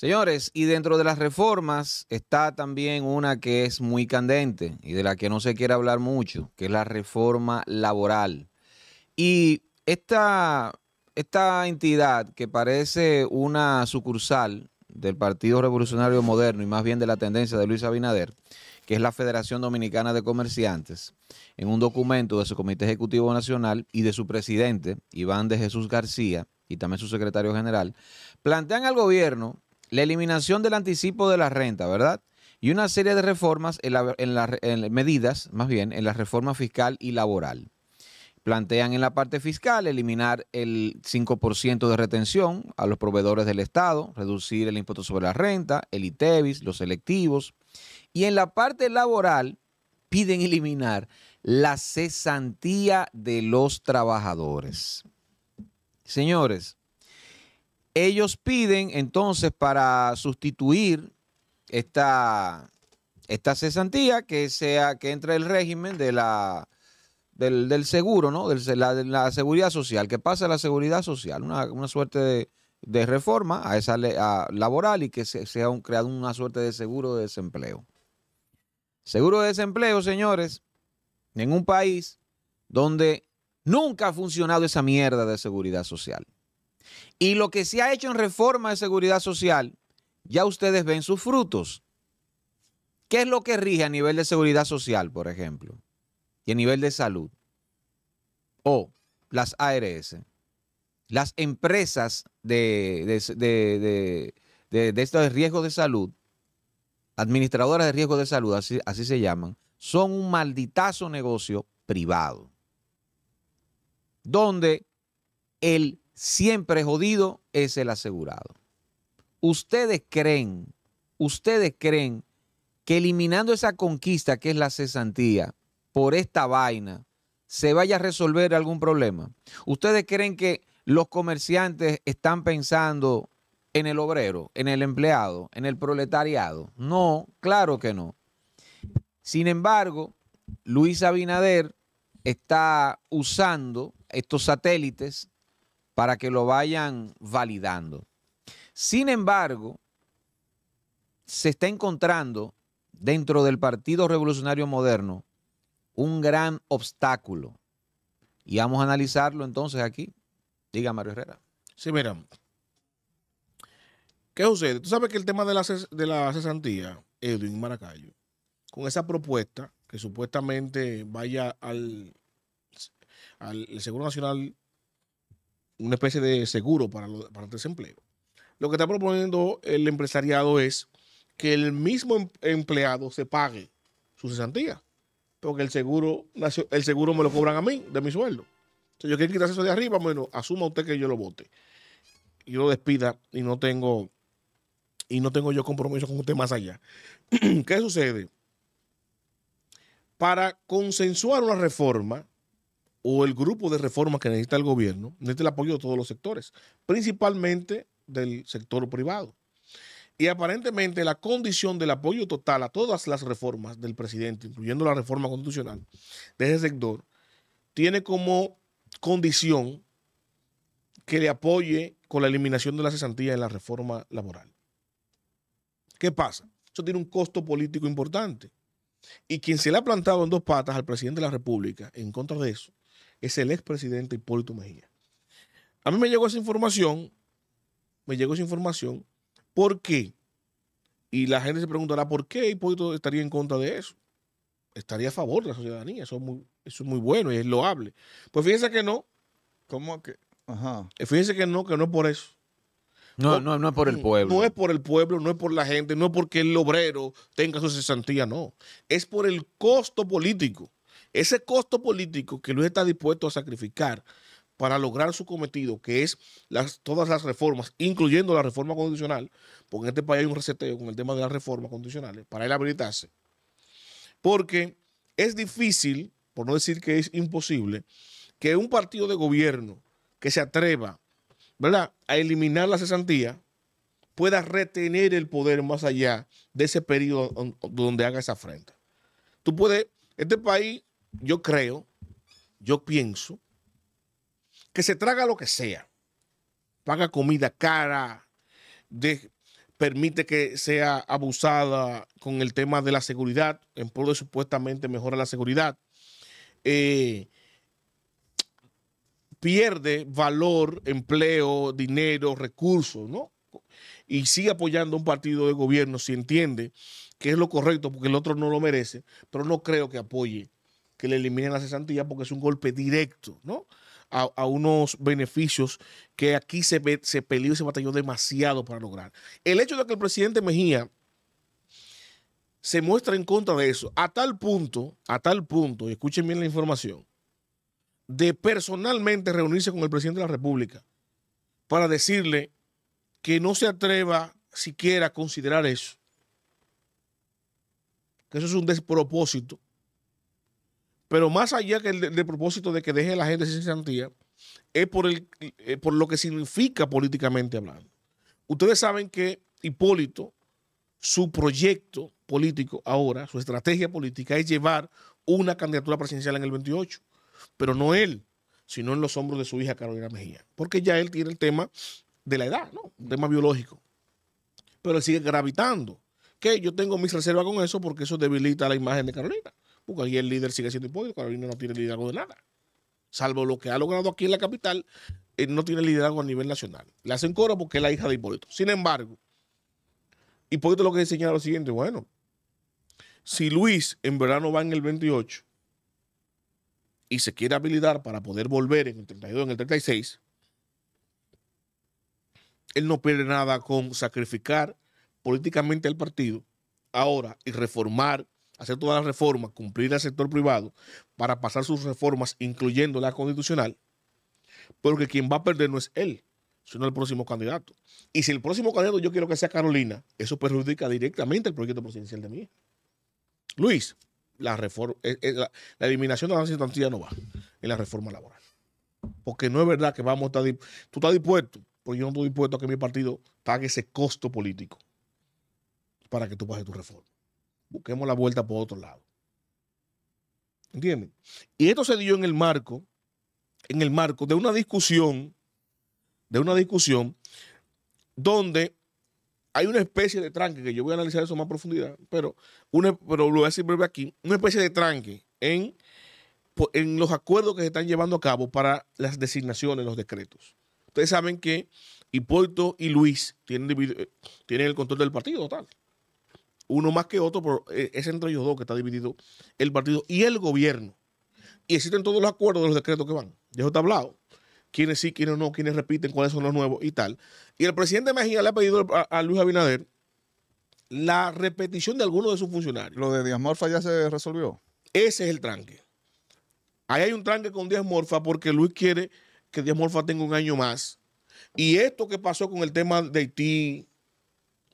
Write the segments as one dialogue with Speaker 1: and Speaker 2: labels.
Speaker 1: Señores, y dentro de las reformas está también una que es muy candente y de la que no se quiere hablar mucho, que es la reforma laboral. Y esta, esta entidad que parece una sucursal del Partido Revolucionario Moderno y más bien de la tendencia de Luis Abinader, que es la Federación Dominicana de Comerciantes, en un documento de su Comité Ejecutivo Nacional y de su presidente, Iván de Jesús García, y también su secretario general, plantean al gobierno la eliminación del anticipo de la renta, ¿verdad? Y una serie de reformas, en, las medidas, más bien, en la reforma fiscal y laboral. Plantean en la parte fiscal eliminar el 5% de retención a los proveedores del Estado, reducir el impuesto sobre la renta, el ITEVIS, los selectivos. Y en la parte laboral piden eliminar la cesantía de los trabajadores. Señores, ellos piden entonces para sustituir esta, esta cesantía que sea que entre el régimen de la del, seguro, ¿no? la, de la seguridad social, que pase a la seguridad social, una, suerte de, reforma a esa laboral y que se, sea un, creado una suerte de seguro de desempleo. Seguro de desempleo, señores, en un país donde nunca ha funcionado esa mierda de seguridad social. Y lo que se ha hecho en reforma de seguridad social, ya ustedes ven sus frutos. ¿Qué es lo que rige a nivel de seguridad social, por ejemplo? Y a nivel de salud. O las ARS. Las empresas de, de, de, de estos riesgos de salud, administradoras de riesgo de salud, así, así se llaman, son un malditazo negocio privado. Donde el siempre jodido es el asegurado. Ustedes creen, ustedes creen que eliminando esa conquista que es la cesantía por esta vaina, se vaya a resolver algún problema. Ustedes creen que los comerciantes están pensando en el obrero, en el empleado, en el proletariado. No, claro que no. Sin embargo, Luis Abinader está usando estos satélites para que lo vayan validando. Sin embargo, se está encontrando dentro del Partido Revolucionario Moderno un gran obstáculo. Y vamos a analizarlo entonces aquí. Diga Mario Herrera.
Speaker 2: Sí, mira. ¿Qué sucede? Tú sabes que el tema de la, de la cesantía, Edwin Maracayo, con esa propuesta que supuestamente vaya al, al Seguro Nacional una especie de seguro para, para el desempleo. Lo que está proponiendo el empresariado es que el mismo em, empleado se pague su cesantía, porque el seguro, el seguro me lo cobran a mí, de mi sueldo. Si yo quiero quitarse eso de arriba, bueno, asuma usted que yo lo vote. Yo lo despida y no tengo y no tengo yo compromiso con usted más allá. ¿Qué sucede? Para consensuar una reforma, o el grupo de reformas que necesita el gobierno necesita el apoyo de todos los sectores, principalmente del sector privado. Y aparentemente la condición del apoyo total a todas las reformas del presidente, incluyendo la reforma constitucional de ese sector, tiene como condición que le apoye con la eliminación de la cesantía en la reforma laboral. ¿Qué pasa? Eso tiene un costo político importante. Y quien se le ha plantado en dos patas al presidente de la República en contra de eso es el expresidente Hipólito Mejía. A mí me llegó esa información, me llegó esa información, ¿por qué? Y la gente se preguntará, ¿por qué Hipólito estaría en contra de eso? Estaría a favor de la ciudadanía, eso es muy, bueno y es loable. Pues fíjense que no. ¿Cómo que? Ajá. Eh, fíjense que no, que no es por eso. No, no, no es por el pueblo. No es por el pueblo, no es por la gente, no es porque el obrero tenga su cesantía, no. Es por el costo político. Ese costo político que Luis está dispuesto a sacrificar para lograr su cometido, que es todas las reformas, incluyendo la reforma condicional, porque en este país hay un reseteo con el tema de las reformas condicionales para él habilitarse. Porque es difícil, por no decir que es imposible, que un partido de gobierno que se atreva ¿verdad? a eliminar la cesantía pueda retener el poder más allá de ese periodo donde haga esa afrenta. Tú puedes, este país yo creo, yo pienso, que se traga lo que sea. Paga comida cara, de, permite que sea abusada con el tema de la seguridad, en por de supuestamente mejora la seguridad. Eh, pierde valor, empleo, dinero, recursos, ¿no? Y sigue apoyando a un partido de gobierno si entiende que es lo correcto porque el otro no lo merece, pero no creo que apoye que le eliminen la cesantía porque es un golpe directo, A, unos beneficios que aquí se, se peleó y se batalló demasiado para lograr. El hecho de que el presidente Mejía se muestre en contra de eso, a tal punto, a tal punto, y escuchen bien la información, de personalmente reunirse con el presidente de la República para decirle que no se atreva siquiera a considerar eso, que eso es un despropósito pero más allá que el, del propósito de que deje la gente sin santía, es por, el, eh, por lo que significa políticamente hablando. Ustedes saben que Hipólito, su proyecto político ahora, su estrategia política es llevar una candidatura presidencial en el 28, pero no él, sino en los hombros de su hija Carolina Mejía, porque ya él tiene el tema de la edad, ¿no? Un tema biológico. Pero él sigue gravitando, que yo tengo mis reservas con eso porque eso debilita la imagen de Carolina porque ahí el líder sigue siendo Hipólito, Carolina no tiene liderazgo de nada. Salvo lo que ha logrado aquí en la capital, él no tiene liderazgo a nivel nacional. Le hacen coro porque es la hija de Hipólito. Sin embargo, Hipólito lo que enseña lo siguiente, bueno, si Luis en verano va en el 28 y se quiere habilitar para poder volver en el 32, en el 36, él no pierde nada con sacrificar políticamente al partido ahora y reformar hacer todas las reformas, cumplir al sector privado para pasar sus reformas, incluyendo la constitucional, porque quien va a perder no es él, sino el próximo candidato. Y si el próximo candidato yo quiero que sea Carolina, eso perjudica directamente el proyecto presidencial de mí. Luis, la, eh, eh, la, eliminación de la asistencia no va en la reforma laboral. Porque no es verdad que vamos a estar... Tú estás dispuesto, pero yo no estoy dispuesto a que mi partido pague ese costo político para que tú pases tu reforma busquemos la vuelta por otro lado. ¿Entienden? Y esto se dio en el marco, en el marco de una discusión, de una discusión donde hay una especie de tranque, que yo voy a analizar eso más profundidad, pero, una, pero lo voy a decir breve aquí, una especie de tranque en, en los acuerdos que se están llevando a cabo para las designaciones, los decretos. Ustedes saben que Hipólito y Luis tienen eh, el control del partido total uno más que otro, pero eh, es entre ellos dos que está dividido el partido y el gobierno. Y existen todos los acuerdos de los decretos que van. Ya eso está hablado. Quiénes sí, quiénes no, quiénes repiten, cuáles son los nuevos y tal. Y el presidente Mejía le ha pedido a, Luis Abinader la repetición de algunos de sus funcionarios. ¿Lo de Morfa ya se resolvió? Ese es el tranque. Ahí hay un tranque con Morfa porque Luis quiere que Morfa tenga un año más. Y esto que pasó con el tema de Haití,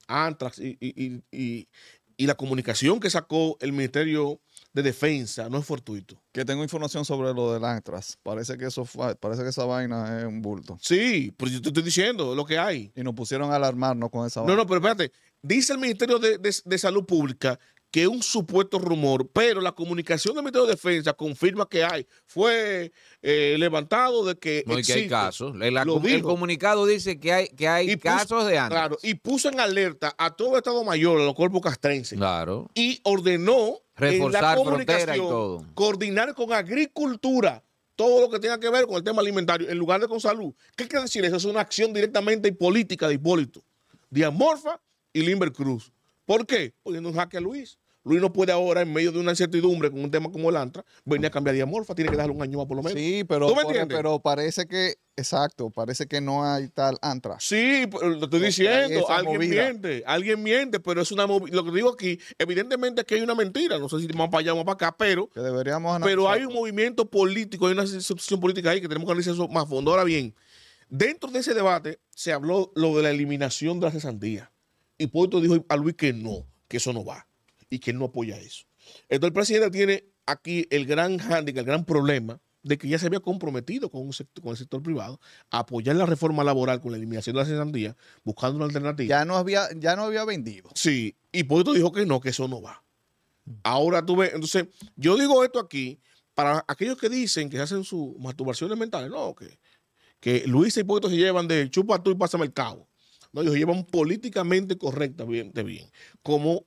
Speaker 2: Antrax y, la comunicación que sacó el Ministerio de Defensa no es fortuito. Que tengo información
Speaker 3: sobre lo del Antrax. Parece que eso parece que esa vaina es un bulto. Sí, pero yo te estoy diciendo lo que hay. Y nos pusieron a alarmarnos con esa
Speaker 2: vaina. No, no, pero espérate. Dice el Ministerio de, de Salud Pública que un supuesto rumor, pero la comunicación del Ministerio de Defensa confirma que hay, fue eh, levantado de que existe. hay casos.
Speaker 1: El,
Speaker 2: comunicado dice que hay, que hay casos de antes. Claro, y puso en alerta a todo el Estado Mayor, a los cuerpos castrenses. Claro. Y ordenó reforzar la coordinar con agricultura todo lo que tenga que ver con el tema alimentario, en lugar de con salud. ¿Qué quiere decir eso? Es una acción directamente política de Hipólito, de Amorfa y Limber Cruz. ¿Por qué? Poniendo un jaque a Luis. Luis no puede ahora, en medio de una incertidumbre con un tema como el Antra, venir a cambiar de amorfa, tiene que darle un año más por lo menos. Sí, pero, pero parece
Speaker 3: que, exacto, parece que no hay tal Antra.
Speaker 2: Sí, lo estoy diciendo, alguien miente, alguien miente, pero es una Lo que digo aquí, evidentemente es que hay una mentira, no sé si vamos para allá o para acá, pero. Que
Speaker 3: deberíamos Pero hay
Speaker 2: un movimiento político, hay una situación política ahí que tenemos que analizar eso más a fondo. Ahora bien, dentro de ese debate se habló lo de la eliminación de la cesantía. Hipólito dijo a Luis que no, que eso no va y que él no apoya eso. Entonces el presidente tiene aquí el gran handicap, el gran problema de que ya se había comprometido con, el sector privado a apoyar la reforma laboral con la eliminación de la cesantía, buscando una alternativa. Ya no había, ya no había vendido. Sí, Y Hipólito dijo que no, que eso no va. Ahora tú ves, entonces yo digo esto aquí para aquellos que dicen que se hacen sus masturbaciones mentales, no, que, Luis y Hipólito se llevan de chupa tú y pásame el cabo. No, ellos llevan políticamente correctamente bien, como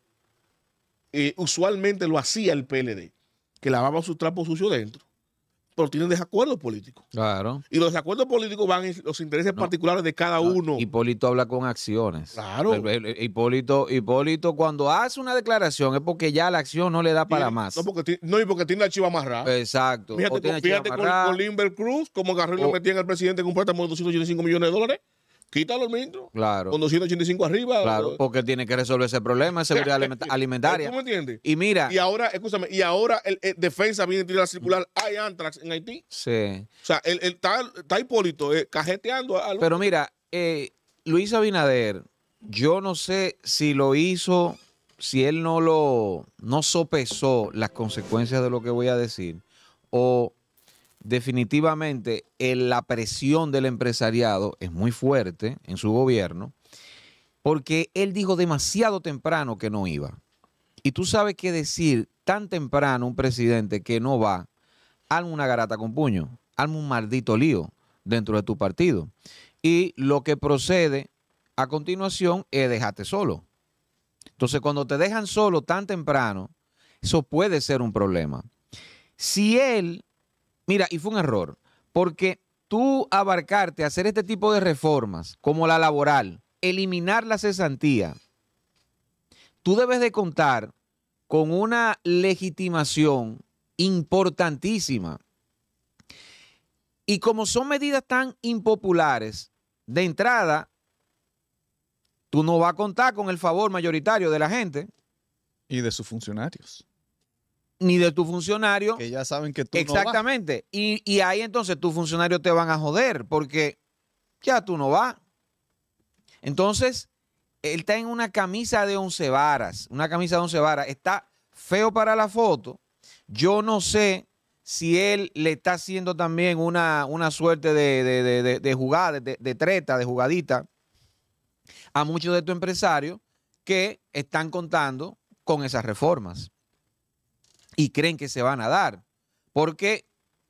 Speaker 2: eh, usualmente lo hacía el PLD, que lavaba sus trapos sucio dentro, pero tienen desacuerdos políticos. Claro. Y los desacuerdos políticos van en los intereses particulares de
Speaker 1: cada uno. Hipólito habla con acciones. Claro. Hipólito, Hipólito, cuando hace una declaración es porque ya la acción no le da para más. No, porque y porque tiene la chiva amarrada. Exacto. Fíjate, con,
Speaker 2: Limber Cruz, como Garrido metía en el presidente con un préstamo de 285 millones de dólares. Quita los ministro. Claro. Con 285 arriba. Claro,
Speaker 1: porque tiene que resolver ese problema de seguridad alimentaria. ¿Cómo
Speaker 2: entiendes? Y mira. Y ahora, escúchame, y ahora el, defensa viene a tirar circular. Mm. Hay antrax en Haití.
Speaker 1: Sí.
Speaker 2: O sea, el, está, Hipólito eh, cajeteando. A Pero
Speaker 1: mira, eh, Luis Abinader, yo no sé si lo hizo, si él no lo. No sopesó las consecuencias de lo que voy a decir. O definitivamente la presión del empresariado es muy fuerte en su gobierno, porque él dijo demasiado temprano que no iba. Y tú sabes qué decir tan temprano un presidente que no va, alma una garata con puño, alma un maldito lío dentro de tu partido. Y lo que procede a continuación es dejarte solo. Entonces, cuando te dejan solo tan temprano, eso puede ser un problema. Si él Mira, y fue un error, porque tú abarcarte, hacer este tipo de reformas, como la laboral, eliminar la cesantía, tú debes de contar con una legitimación importantísima. Y como son medidas tan impopulares, de entrada, tú no vas a contar con el favor mayoritario de la gente. Y de sus funcionarios ni de tu funcionario. Que ya saben que tú Exactamente. No vas. Y, y, ahí entonces tus funcionarios te van a joder porque ya tú no vas. Entonces, él está en una camisa de once varas, una camisa de once varas. Está feo para la foto. Yo no sé si él le está haciendo también una, suerte de, de, de, de jugada, de, treta, de jugadita a muchos de tus empresarios que están contando con esas reformas y creen que se van a dar. Porque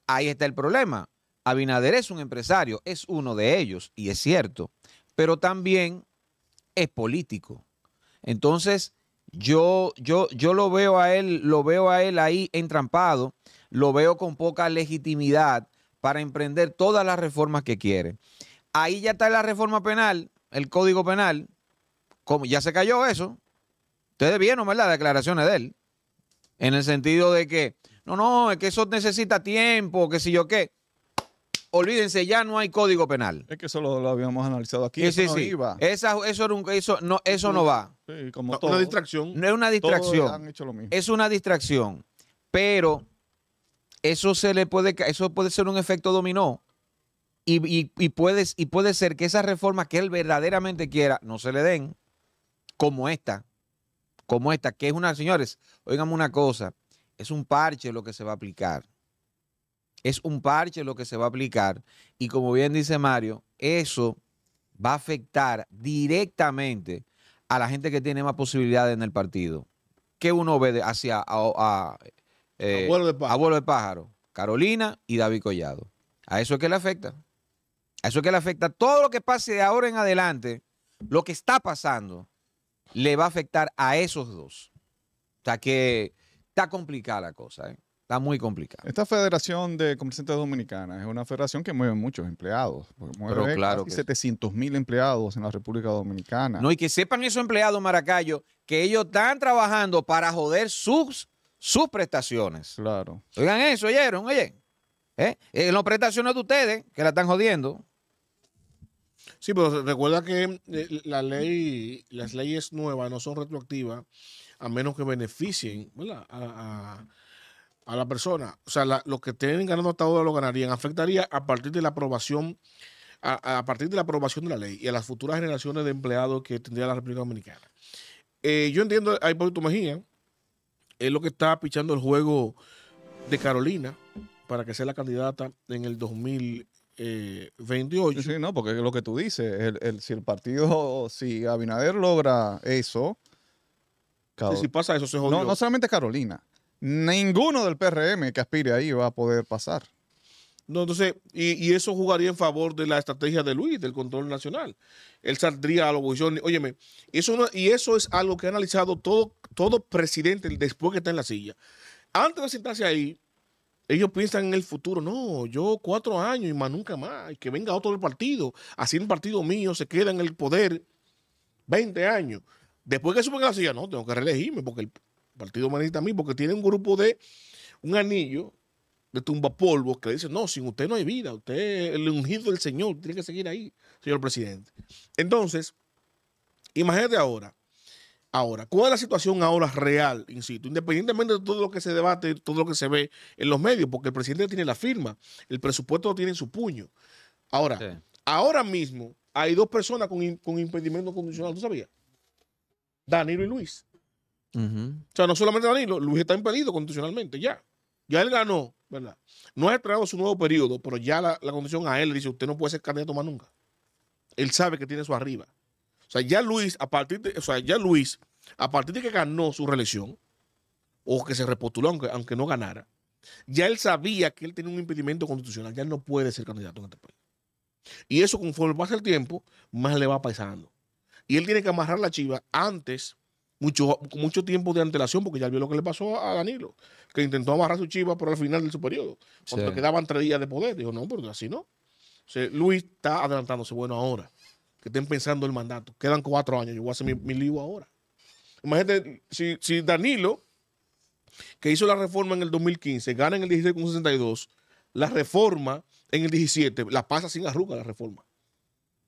Speaker 1: ahí está el problema. Abinader es un empresario, es uno de ellos, y es cierto, pero también es político. Entonces, yo, yo, yo lo veo a él, lo veo a él ahí entrampado, lo veo con poca legitimidad para emprender todas las reformas que quiere. Ahí ya está la reforma penal, el código penal, como ya se cayó eso. Ustedes vieron, Las declaraciones de él. En el sentido de que, no, no, es que eso necesita tiempo, que si yo qué. Olvídense, ya no hay código penal. Es que eso lo, habíamos analizado aquí. Sí, eso sí, Esa, eso, era eso, no, eso no va.
Speaker 2: Sí, como no, Una distracción. No es una distracción.
Speaker 1: Es una distracción. Pero eso se le puede, eso puede ser un efecto dominó. Y, puedes, y puede ser que esas reformas que él verdaderamente quiera no se le den, como esta, como esta, que es una, señores, oiganme una cosa, es un parche lo que se va a aplicar. Es un parche lo que se va a aplicar. Y como bien dice Mario, eso va a afectar directamente a la gente que tiene más posibilidades en el partido. que uno ve hacia a, eh, abuelo, de pájaro? Carolina y David Collado. A eso es que le afecta. A eso es que le afecta todo lo que pase de ahora en adelante, lo que está pasando le va a afectar a esos dos. O sea que está complicada la cosa, ¿eh? Está muy complicada. Esta Federación
Speaker 3: de Comerciantes Dominicanas es una federación que mueve muchos empleados. Mueve claro 700 mil
Speaker 1: empleados en la República Dominicana. No, y que sepan esos empleados, Maracayo, que ellos están trabajando para joder sus, sus prestaciones. Claro. Oigan eso, oyeron, oye.
Speaker 2: ¿eh? Eh, en las prestaciones de ustedes, que la están jodiendo. Sí, pero recuerda que eh, la ley, las leyes nuevas no son retroactivas a menos que beneficien a, la persona. O sea, los que estén ganando hasta ahora lo ganarían. Afectaría a partir de la aprobación, de la ley y a las futuras generaciones de empleados que tendría la República Dominicana. Eh, yo entiendo a Hipólito Mejía, es lo que está pichando el juego de Carolina para que sea la candidata en el 2000. 28. Eh, sí, no, porque es lo que tú dices,
Speaker 3: el, si el partido, si Abinader logra eso. si
Speaker 2: pasa eso, se jodió. No,
Speaker 3: solamente Carolina, ninguno del PRM que aspire ahí va a poder pasar.
Speaker 2: No, entonces, y, eso jugaría en favor de la estrategia de Luis, del control nacional. Él saldría a la oposición. Óyeme, eso y eso es algo que ha analizado todo, todo presidente después que está en la silla. Antes de sentarse ahí, ellos piensan en el futuro. No, yo cuatro años y más nunca más. que venga otro del partido. Así el partido mío se queda en el poder 20 años. Después que suben la silla, ah, no, tengo que reelegirme porque el partido me necesita a mí, porque tiene un grupo de un anillo de tumba polvo que dice, no, sin usted no hay vida, usted es el ungido del Señor, tiene que seguir ahí, señor presidente. Entonces, imagínate ahora Ahora, ¿cuál es la situación ahora real, insisto? Independientemente de todo lo que se debate, todo lo que se ve en los medios, porque el presidente tiene la firma, el presupuesto lo tiene en su puño. Ahora, ahora mismo hay dos personas con, con impedimento condicional, ¿tú sabías? Danilo y Luis. O sea, no solamente Danilo, Luis está impedido constitucionalmente, ya. Ya él ganó, ¿verdad? No ha estrenado su nuevo periodo, pero ya la, la condición a él le dice, usted no puede ser candidato más nunca. Él sabe que tiene eso arriba. O sea, ya Luis, a partir de, o sea, ya Luis, a partir de que ganó su reelección, o que se repostuló aunque, no ganara, ya él sabía que él tenía un impedimento constitucional, ya no puede ser candidato en este país. Y eso conforme pasa el tiempo, más le va pasando. Y él tiene que amarrar la chiva antes, mucho, mucho tiempo de antelación, porque ya vio lo que le pasó a Danilo, que intentó amarrar su chiva por el final de su periodo, cuando quedaban tres días de poder. Dijo, no, porque así no. O sea, Luis está adelantándose, bueno, ahora que estén pensando el mandato. Quedan cuatro años, yo voy a hacer mi, libro ahora. Imagínate, si, Danilo, que hizo la reforma en el 2015, gana en el 16 con 62, la reforma en el 17, la pasa sin arruga la reforma.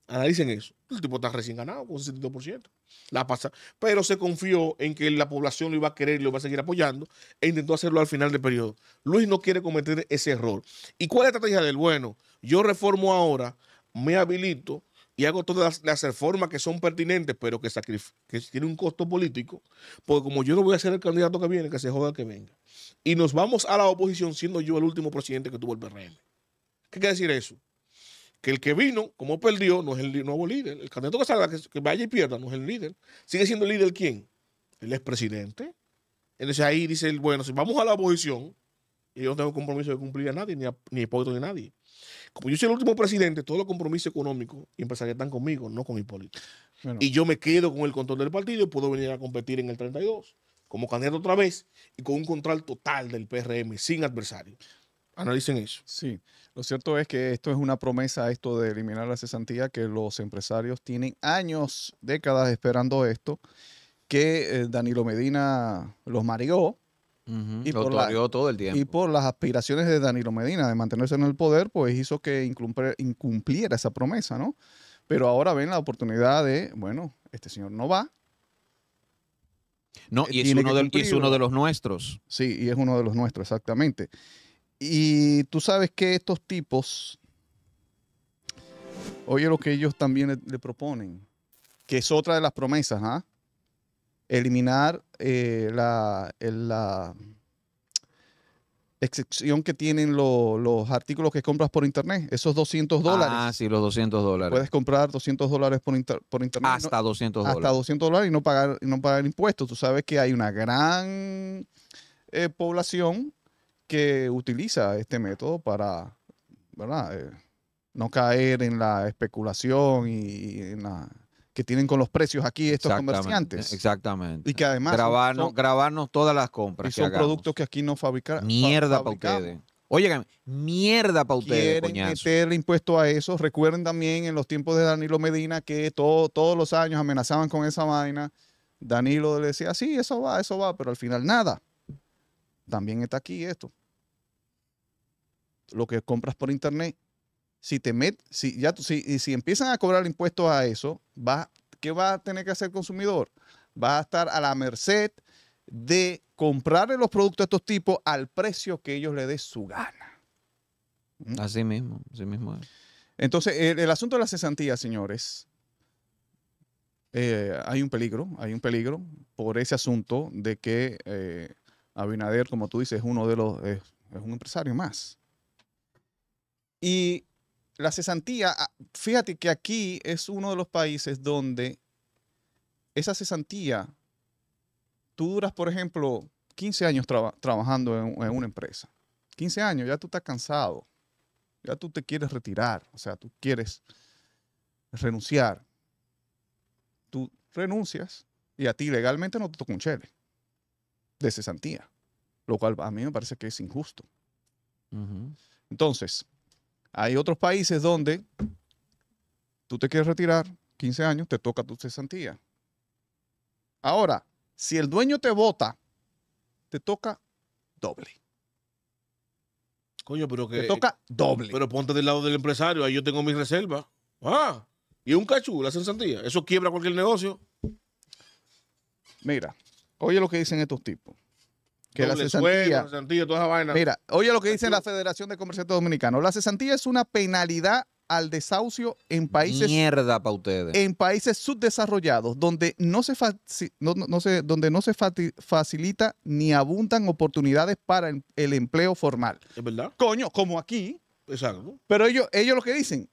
Speaker 2: Analicen eso. El tipo está recién ganado con 62%. La pasa. Pero se confió en que la población lo iba a querer y lo iba a seguir apoyando e intentó hacerlo al final del periodo. Luis no quiere cometer ese error. ¿Y cuál es la estrategia del bueno? Yo reformo ahora, me habilito, hago todas las, reformas que son pertinentes, pero que, que tiene un costo político, porque como yo no voy a ser el candidato que viene, que se joda que venga. Y nos vamos a la oposición siendo yo el último presidente que tuvo el PRM. ¿Qué quiere decir eso? Que el que vino, como perdió, no es el nuevo líder. El candidato que salga, que, vaya y pierda, no es el líder. ¿Sigue siendo el líder quién? El expresidente. Entonces ahí dice bueno, si vamos a la oposición, y yo no tengo compromiso de cumplir a nadie, ni a, ni Hipólito ni a nadie. Como yo soy el último presidente, todos los compromisos económicos y empresariales están conmigo, no con mi política. Y yo me quedo con el control del partido y puedo venir a competir en el 32 como candidato otra vez y con un control total del PRM sin adversario. Analicen
Speaker 3: eso. Sí, lo cierto es que esto es una promesa, esto de eliminar la cesantía, que los empresarios tienen años, décadas esperando esto, que eh, Danilo Medina los mareó,
Speaker 1: y, por todo el tiempo. y
Speaker 3: por las aspiraciones de Danilo Medina de mantenerse en el poder, pues hizo que incumpliera, esa promesa, ¿no? Pero ahora ven la oportunidad de, bueno, este señor no va. No, y es, uno es uno de los nuestros. Sí, y es uno de los nuestros, exactamente. Y tú sabes que estos tipos, oye lo que ellos también le, proponen, que es otra de las promesas, ¿ah? eliminar eh, la, la, excepción que tienen los artículos que compras por internet, esos 200 ah, dólares.
Speaker 1: Ah, sí, los 200 dólares. Puedes
Speaker 3: comprar 200 dólares por,
Speaker 1: por internet. Hasta 200 dólares. Hasta
Speaker 3: 200 dólares y no pagar, no pagar impuestos. Tú sabes que hay una gran eh, población que utiliza este método para, ¿verdad? Eh, no caer en la especulación y en la que tienen con los precios aquí estos comerciantes.
Speaker 1: Exactamente. Y que además. Grabarnos, todas las
Speaker 3: compras. Y son productos que aquí no fabricaron. Mierda para ustedes. Oigan, mierda para ustedes. Quieren impuesto a eso. Recuerden también en los tiempos de Danilo Medina que todos los años amenazaban con esa vaina. Danilo le decía, sí, eso va, eso va, pero al final nada. También está aquí esto. Lo que compras por internet si te si ya si empiezan a cobrar impuestos a eso, va, ¿qué va a tener que hacer el consumidor? Va a estar a la merced de comprarle los productos de estos tipos al precio que ellos le den su gana. ¿Mm? Así
Speaker 1: mismo, así mismo.
Speaker 3: Entonces, el, asunto de la cesantía, señores, eh, hay un peligro, hay un peligro por ese asunto de que eh, Abinader, como tú dices, es uno de los, es un empresario más. Y la cesantía, ah, fíjate que aquí es uno de los países donde esa cesantía, tú duras, por ejemplo, 15 años trabajando en, una empresa. 15 años, ya tú estás cansado, ya tú te quieres retirar, o sea, tú quieres renunciar. Tú renuncias y a ti legalmente no te toca un chele de cesantía, lo cual a mí me parece que es injusto. Entonces, hay otros países donde tú te quieres retirar, 15 años, te toca tu cesantía. Ahora, si el dueño te vota,
Speaker 2: te toca doble. Coño, pero que. Te toca doble. Pero ponte del lado del empresario, ahí yo tengo mis reservas. Ah, y un cachú, la cesantía. Eso quiebra cualquier negocio. Mira,
Speaker 3: oye lo que dicen estos
Speaker 2: tipos que la cesantía, Mira, oye lo que dice la Federación de Comerciantes
Speaker 3: Dominicanos. La cesantía es una penalidad al desahucio en países
Speaker 2: mierda para ustedes.
Speaker 3: En países subdesarrollados donde no se, no, no, donde no se facilita ni abundan oportunidades para el, empleo formal. ¿Es verdad? Coño, como aquí. Exacto. Pero ellos ellos lo que dicen,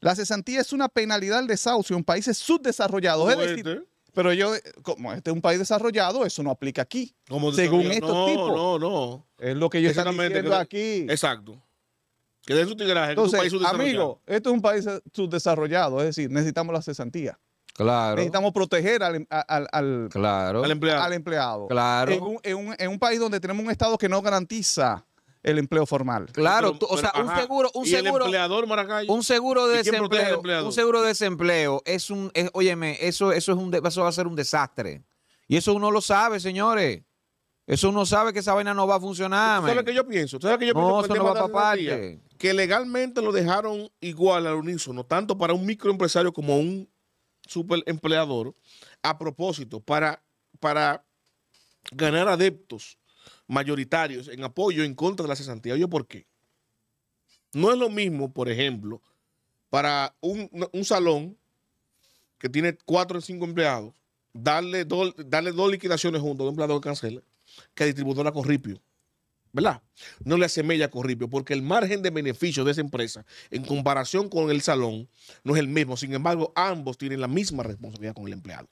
Speaker 3: la cesantía es una penalidad al desahucio en países subdesarrollados, es decir, pero yo, eh, como este es un país desarrollado, eso no aplica aquí.
Speaker 2: Como según estos no, tipos. No, no, Es lo que yo estoy diciendo aquí. Exacto. Que de su tigraje, Entonces, es un país amigo,
Speaker 3: esto es un país eh, subdesarrollado, es decir, necesitamos la cesantía.
Speaker 1: Claro. Necesitamos
Speaker 3: proteger al, em, al, al, al empleado. Claro. En en un país donde tenemos un Estado que no garantiza el empleo formal. Claro,
Speaker 1: o sea, un seguro, un seguro. El empleador
Speaker 2: Un seguro de desempleo. Un
Speaker 1: seguro de desempleo es un, óyeme, eso, eso es un eso va a ser un desastre. Y eso uno lo sabe,
Speaker 2: señores. Eso uno sabe que esa vaina no va a funcionar. es lo que yo pienso? ¿Tú lo que yo pienso? No, eso no va para parte. Que legalmente lo dejaron igual al unísono, tanto para un microempresario como un super empleador, a propósito, para, para ganar adeptos mayoritarios en apoyo en contra de la cesantía. yo ¿por qué? No es lo mismo, por ejemplo, para un, salón que tiene cuatro o cinco empleados, darle, darle dos liquidaciones juntos, un empleados que cancela, que a Corripio. ¿Verdad? No le asemella a Corripio, porque el margen de beneficio de esa empresa en comparación con el salón no es el mismo. Sin embargo, ambos tienen la misma responsabilidad con el empleado.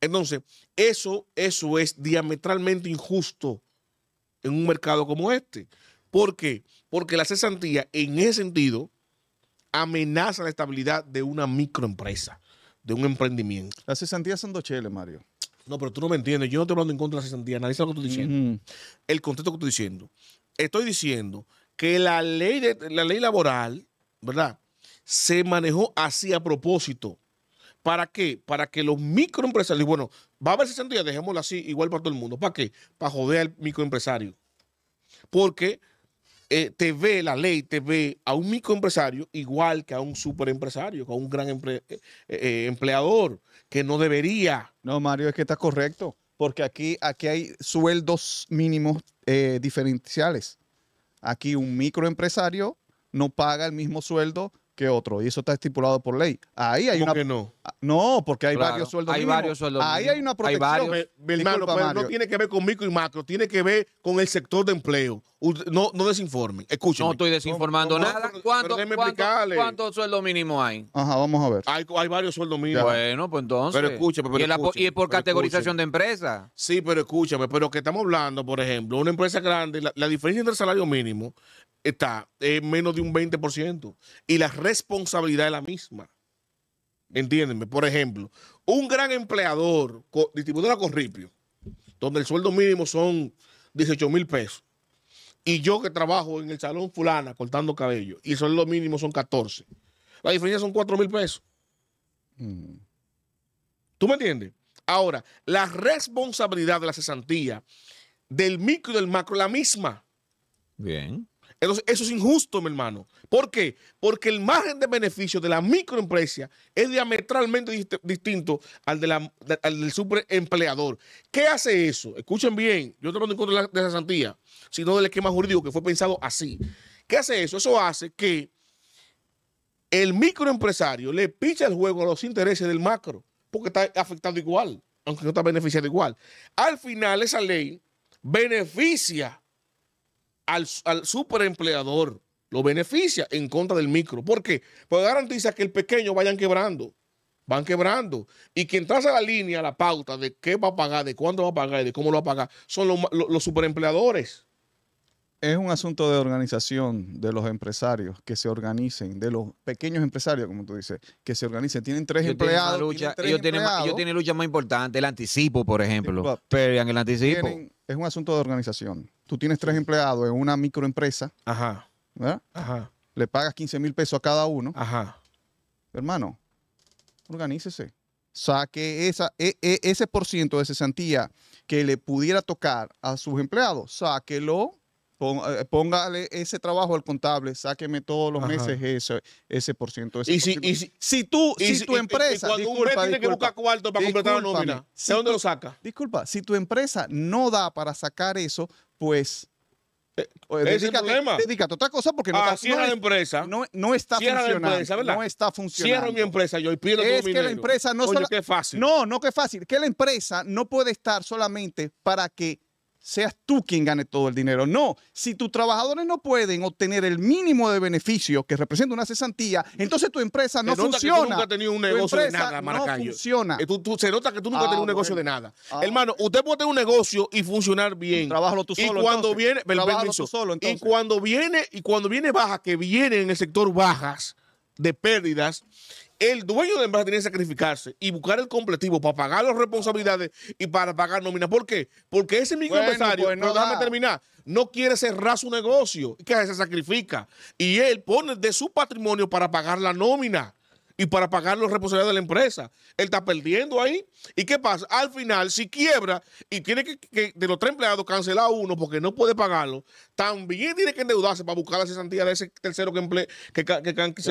Speaker 2: Entonces, eso, eso es diametralmente injusto en un mercado como este. ¿Por qué? Porque la cesantía, en ese sentido, amenaza la estabilidad de una microempresa, de un emprendimiento. la cesantía son dos cheles, Mario. No, pero tú no me entiendes. Yo no estoy hablando en contra de la cesantía. Analiza lo que estoy diciendo. El contexto que estoy diciendo. Estoy diciendo que la ley, de, la ley laboral, ¿verdad? Se manejó así a propósito ¿Para qué? Para que los microempresarios, bueno, va a haber 60 días, dejémoslo así, igual para todo el mundo. ¿Para qué? Para joder al microempresario. Porque eh, te ve la ley, te ve a un microempresario igual que a un superempresario, que a un gran eh, eh, empleador, que no debería. No, Mario, es que está correcto, porque
Speaker 3: aquí, aquí hay sueldos mínimos diferenciales. Aquí un microempresario no paga el mismo sueldo que otro. Y eso está estipulado por ley.
Speaker 2: Ahí hay una. no? Ah, no, porque hay varios sueldos. sueldos. Ahí hay una protección. no tiene que ver con micro y macro, tiene que ver con el sector de empleo no, no desinformen. Escúchenme. No
Speaker 1: estoy desinformando nada. ¿Cuánto, cuánto, sueldo mínimo hay? Ajá, vamos a ver. Hay, varios sueldos mínimos. Bueno, pues entonces. Pero escúchame. Pero y, es por, categorización de empresa.
Speaker 2: Sí, pero escúchame. Pero que estamos hablando, por ejemplo, una empresa grande, la, diferencia entre el salario mínimo está en menos de un 20%. Y la responsabilidad es la misma. Entiéndeme. Por ejemplo, un gran empleador, distribuidora Corripio, donde el sueldo mínimo son 18 mil pesos y yo que trabajo en el salón fulana cortando cabello, y son lo mínimo, son 14. La diferencia son 4 mil pesos. Mm. ¿Tú me entiendes? Ahora, la responsabilidad de la cesantía del micro y del macro la misma. Bien eso es injusto, mi hermano. ¿Por qué? Porque el margen de beneficio de la microempresa es diametralmente distinto al, de del superempleador. ¿Qué hace eso? Escuchen bien, yo no en contra de la santía, sino del esquema jurídico que fue pensado así. ¿Qué hace eso? Eso hace que el microempresario le picha el juego a los intereses del macro, porque está afectando igual, aunque no está beneficiando igual. Al final, esa ley beneficia al, al superempleador, lo beneficia en contra del micro. ¿Por qué? Porque garantiza que el pequeño vayan quebrando, van quebrando. Y quien traza la línea, la pauta de qué va a pagar, de cuándo va a pagar y de cómo lo va a pagar, son los, los superempleadores
Speaker 3: es un asunto de organización de los empresarios que se organicen, de los pequeños empresarios, como tú dices, que se organicen.
Speaker 1: Tienen tres empleados. Yo lucha, tienen lucha más importante, el anticipo, por ejemplo. Pero el anticipo.
Speaker 3: es un asunto de organización. Tú tienes tres empleados en una microempresa. Ajá. ¿verdad? Ajá. Le pagas 15 mil pesos a cada uno. Ajá. Hermano, organícese. Saque esa, e, e, ese por ciento de cesantía que le pudiera tocar a sus empleados. Sáquelo eh, póngale ese trabajo al contable, sáqueme todos los meses ese, ese por ciento. y, si, y si, tú, y si, tu empresa. cuando disculpa, un mes tiene que buscar cuarto para completar la nómina, ¿de dónde lo saca? Disculpa, si tu empresa no da para sacar eso, pues. Eh, pues, dedícate, problema. dedícate a otra cosa porque no, ah, está, la empresa, no, está funcionando. no está funcionando. Cierro mi empresa, yo y pido Es todo que la empresa no Oye, No, no, que fácil. Que la empresa no puede estar solamente para que seas tú quien gane todo el dinero. No, si tus trabajadores no pueden obtener el mínimo de beneficio que representa una cesantía, entonces tu empresa no se nota funciona. Que tú nunca has tenido un negocio de nada, Maracayo. No
Speaker 2: funciona. Eh, se nota que tú nunca has tenido un ah, negocio de nada. Ah. Hermano, usted puede tener un negocio y funcionar bien. Trabájalo tú solo. Y cuando viene, y cuando viene y cuando viene baja, que viene en el sector bajas de pérdidas, el dueño de empresa tiene que sacrificarse y buscar el completivo para pagar las responsabilidades y para pagar nómina. ¿Por qué? Porque ese mismo empresario, pues no déjame terminar, no quiere cerrar su negocio, que se sacrifica. Y él pone de su patrimonio para pagar la nómina y para pagar los responsabilidades de la empresa. Él está perdiendo ahí. ¿Y qué pasa? Al final, si quiebra y tiene que, de los tres empleados cancelar uno porque no puede pagarlo, también tiene que endeudarse para buscar la cesantía de ese tercero que, que,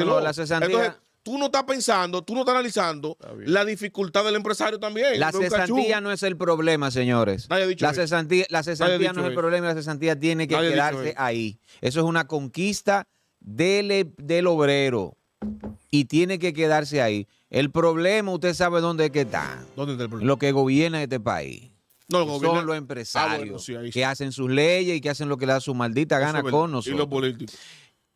Speaker 2: la cesantía tú no estás pensando, tú no estás analizando la dificultad del empresario también. La cesantía
Speaker 1: no es el problema, señores.
Speaker 2: dicho la cesantía, no es el problema, la cesantía tiene que quedarse
Speaker 1: ahí. Eso es una conquista del, obrero y tiene que quedarse ahí. El problema, usted sabe dónde que está. ¿Dónde está el problema? Lo que gobierna este país.
Speaker 2: Son los ah,
Speaker 1: empresarios que hacen sus leyes y que hacen lo que le da su maldita gana con nosotros. Y los políticos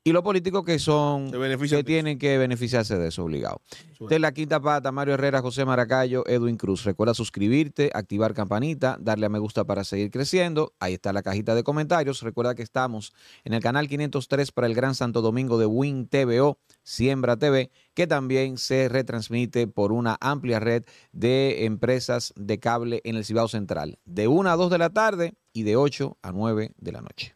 Speaker 1: y los políticos que son que tienen que beneficiarse de eso obligado. Usted es la quinta pata, Mario Herrera, José Maracayo, Edwin Cruz. Recuerda suscribirte, activar campanita, darle a me gusta para seguir creciendo. Ahí está la cajita de comentarios. Recuerda que estamos en el canal 503 para el Gran Santo Domingo de Win TVO, Siembra TV, que también se retransmite por una amplia red de empresas de cable en el Cibao Central, de 1 a 2 de la tarde y de 8 a 9 de la noche.